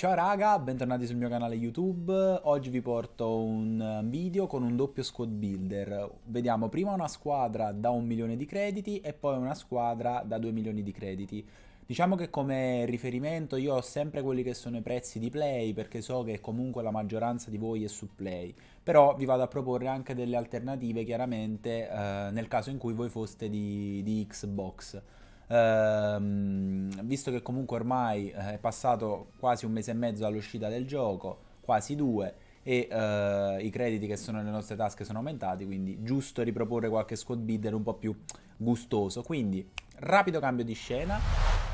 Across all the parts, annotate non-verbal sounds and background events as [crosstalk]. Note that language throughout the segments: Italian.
Ciao raga, bentornati sul mio canale YouTube. Oggi vi porto un eh, video con un doppio squad builder. Vediamo prima una squadra da un milione di crediti e poi una squadra da 2 milioni di crediti. Diciamo che come riferimento io ho sempre quelli che sono i prezzi di Play perché so che comunque la maggioranza di voi è su Play, però vi vado a proporre anche delle alternative chiaramente eh, nel caso in cui voi foste di, di Xbox ehm, visto che comunque ormai eh, è passato quasi un mese e mezzo dall'uscita del gioco, quasi due, e eh, i crediti che sono nelle nostre tasche sono aumentati, quindi giusto riproporre qualche squad bidder un po' più gustoso. Quindi rapido cambio di scena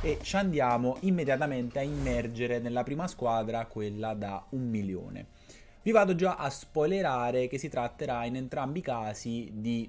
e ci andiamo immediatamente a immergere nella prima squadra, quella da un milione. Vi vado già a spoilerare che si tratterà in entrambi i casi di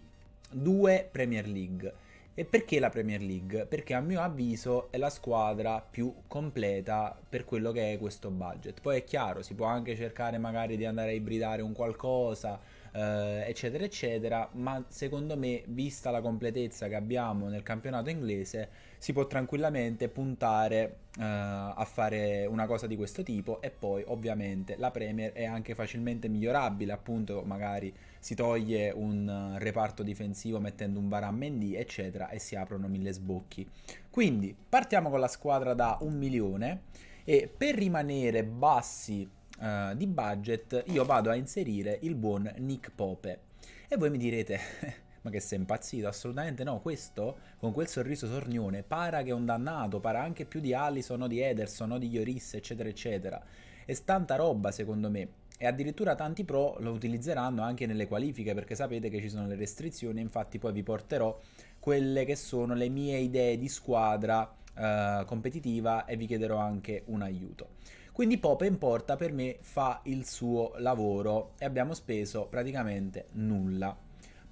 due Premier League e perché la Premier League? Perché a mio avviso è la squadra più completa per quello che è questo budget. Poi è chiaro, si può anche cercare magari di andare a ibridare un qualcosa, eh, eccetera, eccetera, ma secondo me, vista la completezza che abbiamo nel campionato inglese, si può tranquillamente puntare uh, a fare una cosa di questo tipo e poi ovviamente la Premier è anche facilmente migliorabile, appunto magari si toglie un reparto difensivo mettendo un Varan Mendy eccetera e si aprono mille sbocchi. Quindi partiamo con la squadra da un milione e per rimanere bassi uh, di budget io vado a inserire il buon Nick Pope. E voi mi direte [laughs] Ma che sei impazzito? Assolutamente no. Questo, con quel sorriso sornione, para che è un dannato, para anche più di Allison o di Ederson o di Iorisse, eccetera, eccetera. È tanta roba, secondo me. E addirittura tanti pro lo utilizzeranno anche nelle qualifiche, perché sapete che ci sono le restrizioni. Infatti, poi vi porterò quelle che sono le mie idee di squadra eh, competitiva e vi chiederò anche un aiuto. Quindi Pope in porta per me fa il suo lavoro e abbiamo speso praticamente nulla.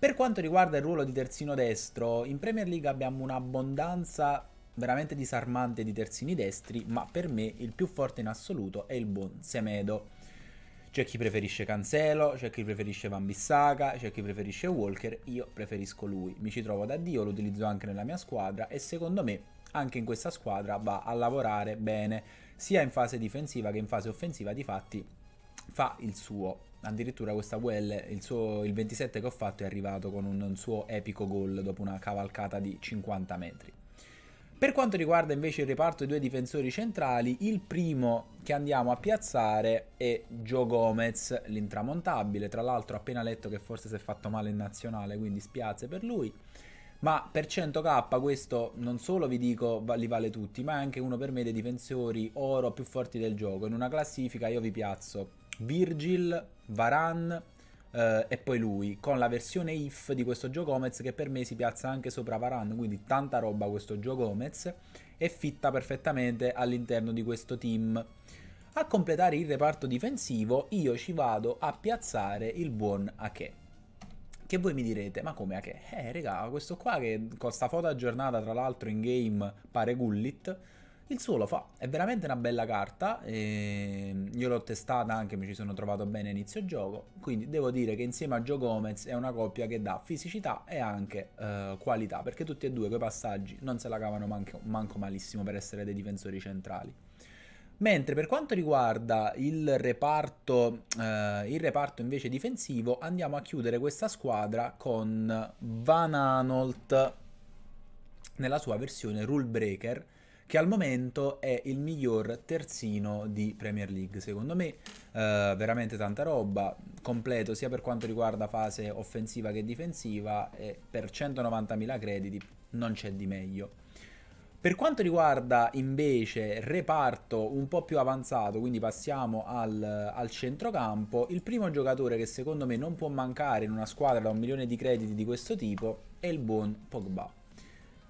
Per quanto riguarda il ruolo di terzino destro, in Premier League abbiamo un'abbondanza veramente disarmante di terzini destri, ma per me il più forte in assoluto è il buon Semedo. C'è chi preferisce Cancelo, c'è chi preferisce Van Bissaka, c'è chi preferisce Walker, io preferisco lui. Mi ci trovo da Dio, lo utilizzo anche nella mia squadra e secondo me anche in questa squadra va a lavorare bene, sia in fase difensiva che in fase offensiva, difatti fa il suo addirittura questa UL, il, suo, il 27 che ho fatto è arrivato con un, un suo epico gol dopo una cavalcata di 50 metri. Per quanto riguarda invece il reparto dei due difensori centrali, il primo che andiamo a piazzare è Joe Gomez, l'intramontabile. Tra l'altro, ho appena letto che forse si è fatto male in nazionale, quindi spiazze per lui. Ma per 100k questo non solo vi dico li vale tutti, ma è anche uno per me dei difensori oro più forti del gioco. In una classifica io vi piazzo Virgil, Varan eh, e poi lui, con la versione if di questo Giocometz che per me si piazza anche sopra Varan, quindi tanta roba questo Giocometz e fitta perfettamente all'interno di questo team. A completare il reparto difensivo io ci vado a piazzare il buon Ake. Che voi mi direte, ma come Ake? Eh regà, questo qua che con sta foto aggiornata tra l'altro in game pare Gullit, il suo lo fa, è veramente una bella carta, ehm, io l'ho testata anche, mi ci sono trovato bene inizio gioco, quindi devo dire che insieme a Joe Gomez è una coppia che dà fisicità e anche eh, qualità, perché tutti e due quei passaggi non se la cavano manco, manco malissimo per essere dei difensori centrali. Mentre per quanto riguarda il reparto, eh, il reparto, invece difensivo, andiamo a chiudere questa squadra con Van Anolt nella sua versione rule breaker che al momento è il miglior terzino di Premier League, secondo me. Uh, veramente tanta roba, completo sia per quanto riguarda fase offensiva che difensiva e per 190.000 crediti non c'è di meglio. Per quanto riguarda invece reparto un po' più avanzato, quindi passiamo al, al centrocampo, il primo giocatore che secondo me non può mancare in una squadra da un milione di crediti di questo tipo è il buon Pogba.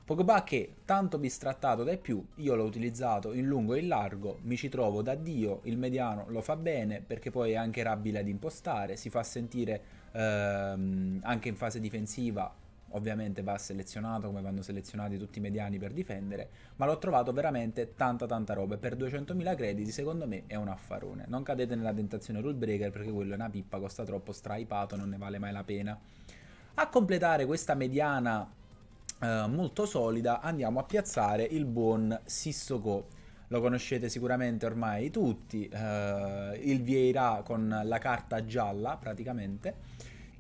Pogba che, tanto bistrattato dai più, io l'ho utilizzato in lungo e in largo, mi ci trovo da Dio, il mediano lo fa bene perché poi è anche rabile ad impostare, si fa sentire ehm, anche in fase difensiva, ovviamente va selezionato come vanno selezionati tutti i mediani per difendere, ma l'ho trovato veramente tanta tanta roba e per 200.000 crediti secondo me è un affarone. Non cadete nella tentazione rule breaker perché quello è una pippa, costa troppo, straipato, non ne vale mai la pena. A completare questa mediana eh, molto solida andiamo a piazzare il buon Sissoko lo conoscete sicuramente ormai tutti eh, il Vieira con la carta gialla praticamente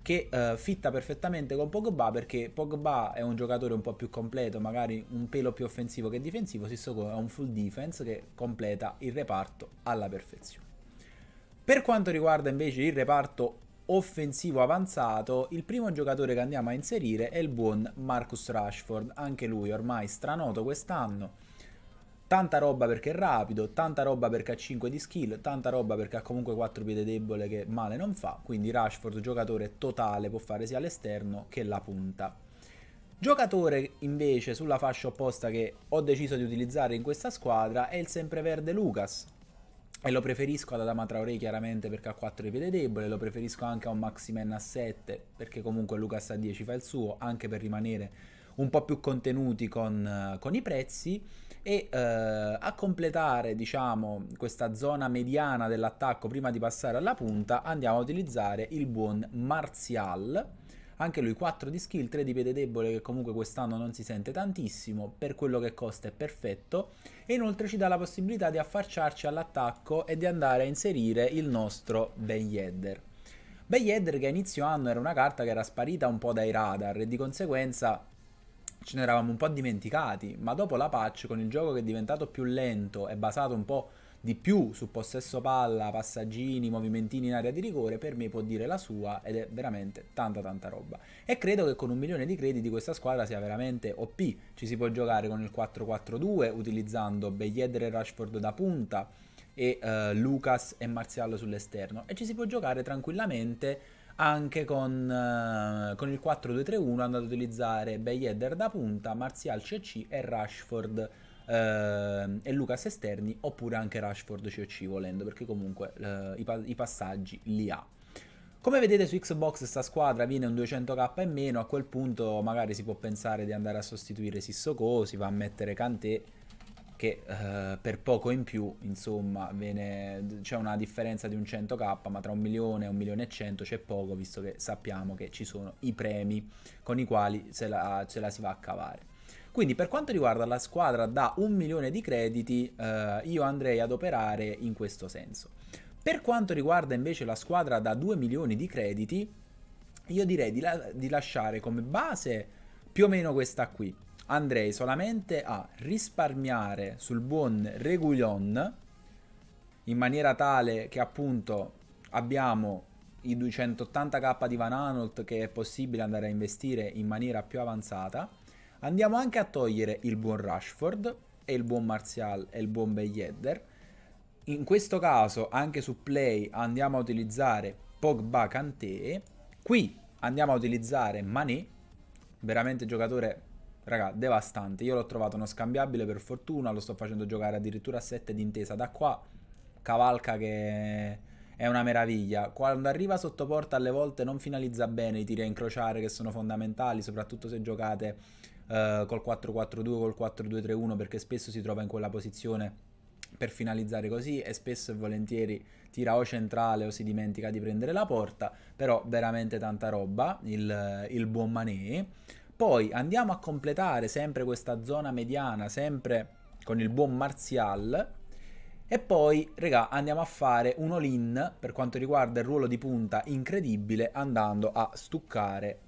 che eh, fitta perfettamente con Pogba perché Pogba è un giocatore un po' più completo, magari un pelo più offensivo che difensivo, Sissoko è un full defense che completa il reparto alla perfezione. Per quanto riguarda invece il reparto offensivo avanzato, il primo giocatore che andiamo a inserire è il buon Marcus Rashford, anche lui ormai stranoto quest'anno. Tanta roba perché è rapido, tanta roba perché ha 5 di skill, tanta roba perché ha comunque 4 piede debole che male non fa, quindi Rashford giocatore totale può fare sia l'esterno che la punta. Giocatore invece sulla fascia opposta che ho deciso di utilizzare in questa squadra è il sempreverde Lucas, e lo preferisco ad Adama Traoré chiaramente perché ha 4 di ripete debole, lo preferisco anche a un Maximen a 7 perché comunque Lucas a 10 fa il suo, anche per rimanere un po' più contenuti con, eh, con i prezzi e eh, a completare diciamo questa zona mediana dell'attacco prima di passare alla punta andiamo a utilizzare il buon Martial anche lui 4 di skill, 3 di piede debole che comunque quest'anno non si sente tantissimo, per quello che costa è perfetto. E inoltre ci dà la possibilità di affacciarci all'attacco e di andare a inserire il nostro Bayedder. Bayedder che a inizio anno era una carta che era sparita un po' dai radar e di conseguenza ce ne eravamo un po' dimenticati, ma dopo la patch con il gioco che è diventato più lento e basato un po' di più su possesso palla, passaggini, movimentini in area di rigore, per me può dire la sua ed è veramente tanta tanta roba. E credo che con un milione di crediti questa squadra sia veramente OP, ci si può giocare con il 4-4-2 utilizzando Beyeder e Rashford da punta e eh, Lucas e Marzial sull'esterno e ci si può giocare tranquillamente anche con, eh, con il 4-2-3-1 andando ad utilizzare Beyeder da punta, Marzial CC e Rashford eh, e Lucas esterni oppure anche Rashford COC volendo perché comunque eh, i, pa- i passaggi li ha. Come vedete su Xbox sta squadra viene un 200k in meno, a quel punto magari si può pensare di andare a sostituire Sissoko, si va a mettere Kanté che eh, per poco in più, insomma, viene... c'è una differenza di un 100k, ma tra un milione e un milione e cento c'è poco, visto che sappiamo che ci sono i premi con i quali se la, ce la si va a cavare. Quindi per quanto riguarda la squadra da un milione di crediti, eh, io andrei ad operare in questo senso. Per quanto riguarda invece la squadra da 2 milioni di crediti, io direi di, la- di lasciare come base più o meno questa qui. Andrei solamente a risparmiare sul buon Regulion in maniera tale che appunto abbiamo i 280k di Van Anolt che è possibile andare a investire in maniera più avanzata Andiamo anche a togliere il buon Rashford e il buon Martial e il buon Beyedder. In questo caso anche su play andiamo a utilizzare Pogba Kanté. Qui andiamo a utilizzare Mané, veramente giocatore raga, devastante. Io l'ho trovato uno scambiabile per fortuna, lo sto facendo giocare addirittura a 7 d'intesa da qua. Cavalca che è una meraviglia. Quando arriva sotto porta alle volte non finalizza bene i tiri a incrociare che sono fondamentali, soprattutto se giocate eh, col 4-4-2, col 4-2-3-1 perché spesso si trova in quella posizione per finalizzare così e spesso e volentieri tira o centrale o si dimentica di prendere la porta, però veramente tanta roba il, il buon Mané. Poi andiamo a completare sempre questa zona mediana, sempre con il buon Martial. E poi, regà, andiamo a fare un all-in per quanto riguarda il ruolo di punta incredibile andando a stuccare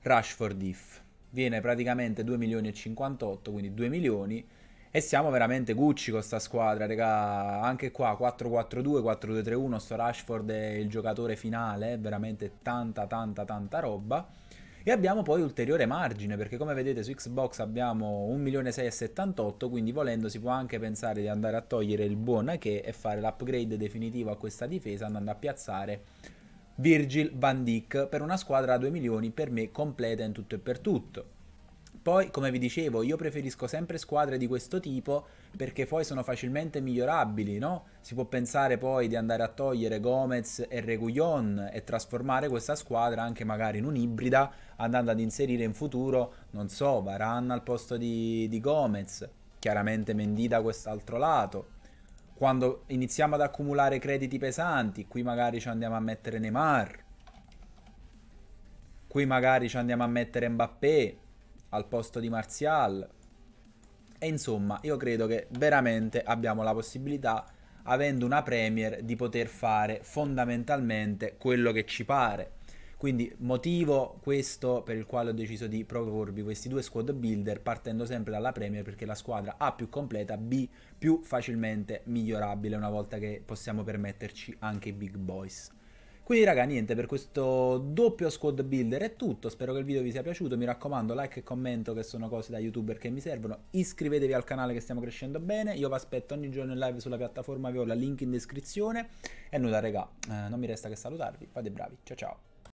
Rashford If viene praticamente 2 milioni e 58, quindi 2 milioni. E siamo veramente Gucci con sta squadra, raga. Anche qua 4-4-2, 4-2-3-1. Sto Rashford è il giocatore finale, eh, veramente tanta, tanta, tanta roba. E abbiamo poi ulteriore margine, perché come vedete su Xbox abbiamo 1.678, quindi volendo si può anche pensare di andare a togliere il buon che e fare l'upgrade definitivo a questa difesa andando a piazzare Virgil van Dijk per una squadra a 2 milioni per me completa in tutto e per tutto. Poi, come vi dicevo, io preferisco sempre squadre di questo tipo perché poi sono facilmente migliorabili, no? Si può pensare poi di andare a togliere Gomez e Reguillon e trasformare questa squadra anche magari in un'ibrida, andando ad inserire in futuro, non so, Varan al posto di, di Gomez, chiaramente Mendy da quest'altro lato quando iniziamo ad accumulare crediti pesanti, qui magari ci andiamo a mettere Neymar, qui magari ci andiamo a mettere Mbappé al posto di Martial. E insomma, io credo che veramente abbiamo la possibilità, avendo una Premier, di poter fare fondamentalmente quello che ci pare. Quindi motivo questo per il quale ho deciso di proporvi questi due squad builder partendo sempre dalla Premier perché la squadra A più completa, B più facilmente migliorabile una volta che possiamo permetterci anche i big boys. Quindi raga niente per questo doppio squad builder è tutto, spero che il video vi sia piaciuto, mi raccomando like e commento che sono cose da youtuber che mi servono, iscrivetevi al canale che stiamo crescendo bene, io vi aspetto ogni giorno in live sulla piattaforma ho la link in descrizione e nulla raga, eh, non mi resta che salutarvi, fate bravi, ciao ciao!